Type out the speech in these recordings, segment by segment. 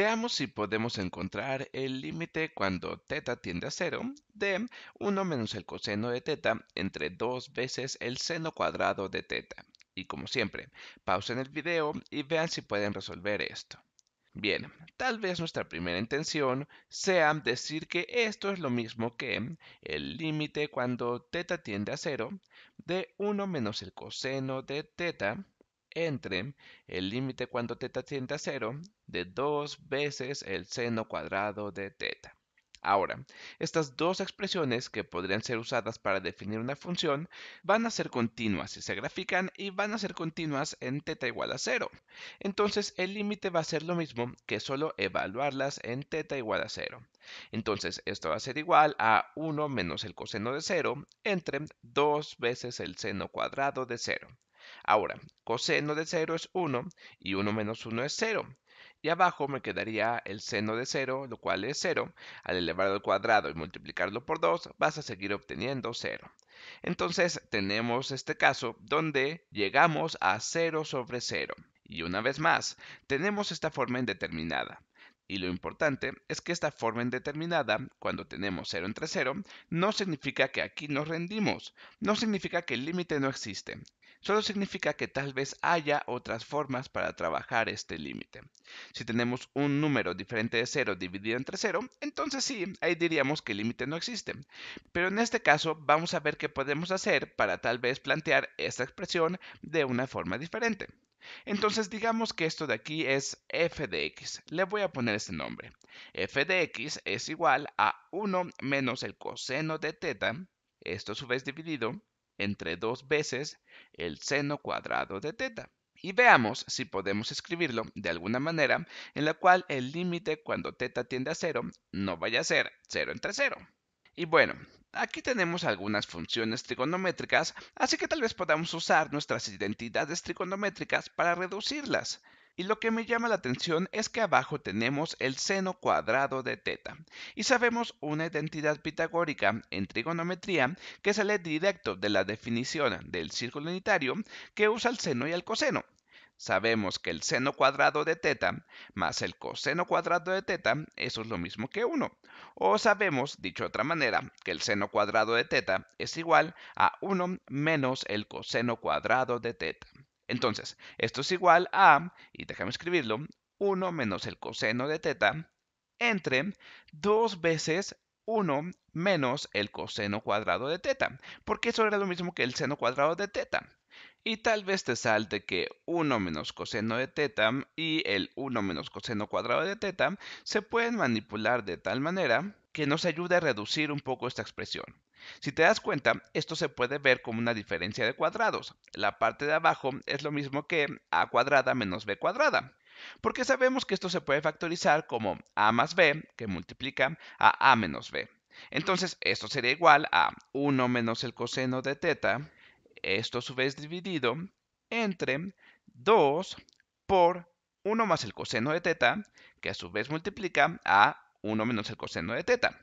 Veamos si podemos encontrar el límite cuando teta tiende a 0 de 1 menos el coseno de teta entre 2 veces el seno cuadrado de teta. Y como siempre, pausen el video y vean si pueden resolver esto. Bien, tal vez nuestra primera intención sea decir que esto es lo mismo que el límite cuando teta tiende a 0 de 1 menos el coseno de teta entre el límite cuando teta tiende a cero de 2 veces el seno cuadrado de teta. Ahora, estas dos expresiones que podrían ser usadas para definir una función van a ser continuas si se grafican y van a ser continuas en teta igual a cero. Entonces el límite va a ser lo mismo que solo evaluarlas en teta igual a 0. Entonces esto va a ser igual a 1 menos el coseno de 0 entre 2 veces el seno cuadrado de 0. Ahora, coseno de 0 es 1 y 1 menos 1 es 0. Y abajo me quedaría el seno de 0, lo cual es 0. Al elevarlo al cuadrado y multiplicarlo por 2, vas a seguir obteniendo 0. Entonces tenemos este caso donde llegamos a 0 sobre 0. Y una vez más, tenemos esta forma indeterminada. Y lo importante es que esta forma indeterminada, cuando tenemos 0 entre 0, no significa que aquí nos rendimos, no significa que el límite no existe, solo significa que tal vez haya otras formas para trabajar este límite. Si tenemos un número diferente de 0 dividido entre 0, entonces sí, ahí diríamos que el límite no existe. Pero en este caso vamos a ver qué podemos hacer para tal vez plantear esta expresión de una forma diferente. Entonces digamos que esto de aquí es f de x. Le voy a poner este nombre. f de x es igual a 1 menos el coseno de teta, esto a su vez dividido, entre dos veces el seno cuadrado de teta. Y veamos si podemos escribirlo de alguna manera en la cual el límite cuando teta tiende a cero no vaya a ser 0 entre 0. Y bueno, aquí tenemos algunas funciones trigonométricas, así que tal vez podamos usar nuestras identidades trigonométricas para reducirlas. Y lo que me llama la atención es que abajo tenemos el seno cuadrado de teta. Y sabemos una identidad pitagórica en trigonometría que sale directo de la definición del círculo unitario que usa el seno y el coseno. Sabemos que el seno cuadrado de teta más el coseno cuadrado de teta, eso es lo mismo que 1. O sabemos, dicho de otra manera, que el seno cuadrado de teta es igual a 1 menos el coseno cuadrado de teta. Entonces, esto es igual a, y déjame escribirlo, 1 menos el coseno de teta entre 2 veces 1 menos el coseno cuadrado de teta, porque eso era lo mismo que el seno cuadrado de teta. Y tal vez te salte que 1 menos coseno de teta y el 1 menos coseno cuadrado de teta se pueden manipular de tal manera que nos ayude a reducir un poco esta expresión. Si te das cuenta, esto se puede ver como una diferencia de cuadrados. La parte de abajo es lo mismo que a cuadrada menos b cuadrada. Porque sabemos que esto se puede factorizar como a más b, que multiplica a a menos b. Entonces, esto sería igual a 1 menos el coseno de teta, esto a su vez dividido entre 2 por 1 más el coseno de teta, que a su vez multiplica a 1 menos el coseno de teta.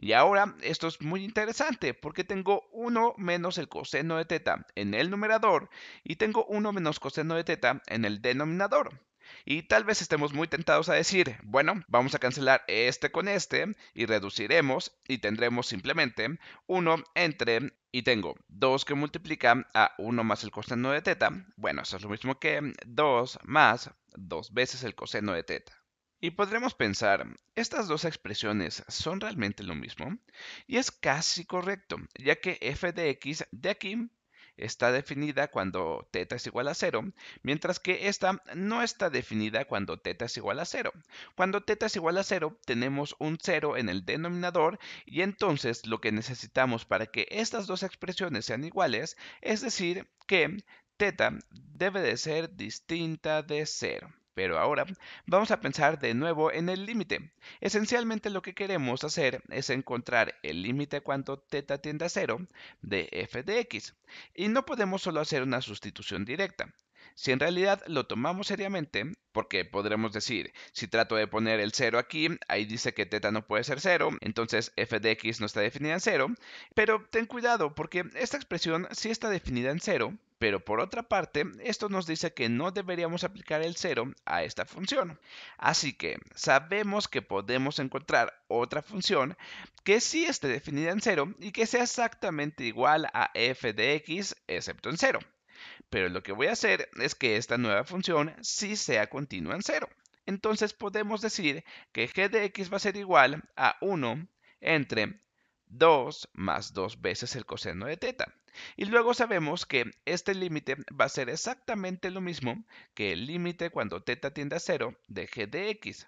Y ahora, esto es muy interesante porque tengo 1 menos el coseno de teta en el numerador y tengo 1 menos coseno de teta en el denominador. Y tal vez estemos muy tentados a decir, bueno, vamos a cancelar este con este y reduciremos y tendremos simplemente 1 entre y tengo 2 que multiplica a 1 más el coseno de teta. Bueno, eso es lo mismo que 2 más 2 veces el coseno de teta. Y podremos pensar, ¿estas dos expresiones son realmente lo mismo? Y es casi correcto, ya que f de x de aquí está definida cuando teta es igual a 0, mientras que esta no está definida cuando teta es igual a 0. Cuando teta es igual a 0 tenemos un 0 en el denominador y entonces lo que necesitamos para que estas dos expresiones sean iguales es decir que teta debe de ser distinta de 0. Pero ahora vamos a pensar de nuevo en el límite. Esencialmente lo que queremos hacer es encontrar el límite cuando θ tiende a 0 de f de x. Y no podemos solo hacer una sustitución directa. Si en realidad lo tomamos seriamente, porque podremos decir, si trato de poner el 0 aquí, ahí dice que teta no puede ser 0, entonces f de x no está definida en 0, pero ten cuidado porque esta expresión sí está definida en 0, pero por otra parte, esto nos dice que no deberíamos aplicar el 0 a esta función. Así que sabemos que podemos encontrar otra función que sí esté definida en 0 y que sea exactamente igual a f de x excepto en 0 pero lo que voy a hacer es que esta nueva función sí sea continua en 0. Entonces podemos decir que g de x va a ser igual a 1 entre 2 más 2 veces el coseno de teta. Y luego sabemos que este límite va a ser exactamente lo mismo que el límite cuando teta tiende a 0 de g de x.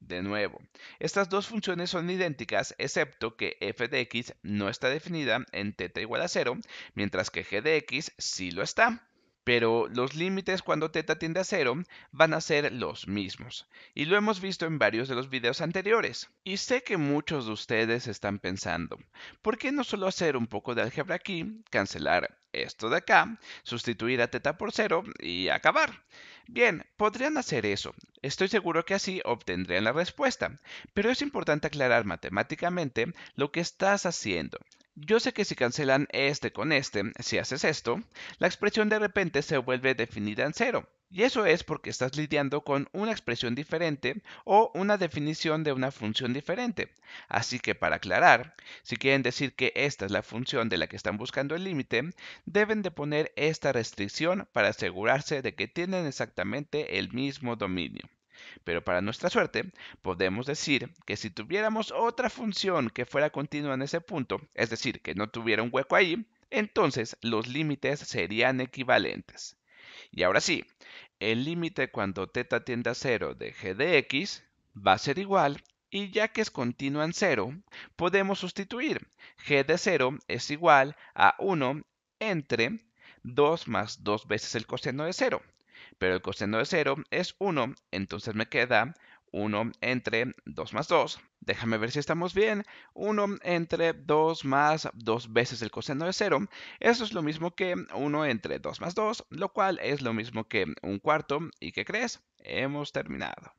De nuevo, estas dos funciones son idénticas excepto que f de x no está definida en teta igual a 0, mientras que g de x sí lo está pero los límites cuando teta tiende a cero van a ser los mismos. Y lo hemos visto en varios de los videos anteriores. Y sé que muchos de ustedes están pensando, ¿por qué no solo hacer un poco de álgebra aquí, cancelar esto de acá, sustituir a teta por cero y acabar? Bien, podrían hacer eso. Estoy seguro que así obtendrían la respuesta, pero es importante aclarar matemáticamente lo que estás haciendo. Yo sé que si cancelan este con este, si haces esto, la expresión de repente se vuelve definida en cero. Y eso es porque estás lidiando con una expresión diferente o una definición de una función diferente. Así que para aclarar, si quieren decir que esta es la función de la que están buscando el límite, deben de poner esta restricción para asegurarse de que tienen exactamente el mismo dominio. Pero para nuestra suerte, podemos decir que si tuviéramos otra función que fuera continua en ese punto, es decir, que no tuviera un hueco ahí, entonces los límites serían equivalentes. Y ahora sí, el límite cuando θ tiende a 0 de g de x va a ser igual y ya que es continua en 0, podemos sustituir. g de 0 es igual a 1 entre 2 más 2 veces el coseno de 0 pero el coseno de 0 es 1, entonces me queda 1 entre 2 más 2. Déjame ver si estamos bien. 1 entre 2 más 2 veces el coseno de 0. Eso es lo mismo que 1 entre 2 más 2, lo cual es lo mismo que 1 cuarto. ¿Y qué crees? Hemos terminado.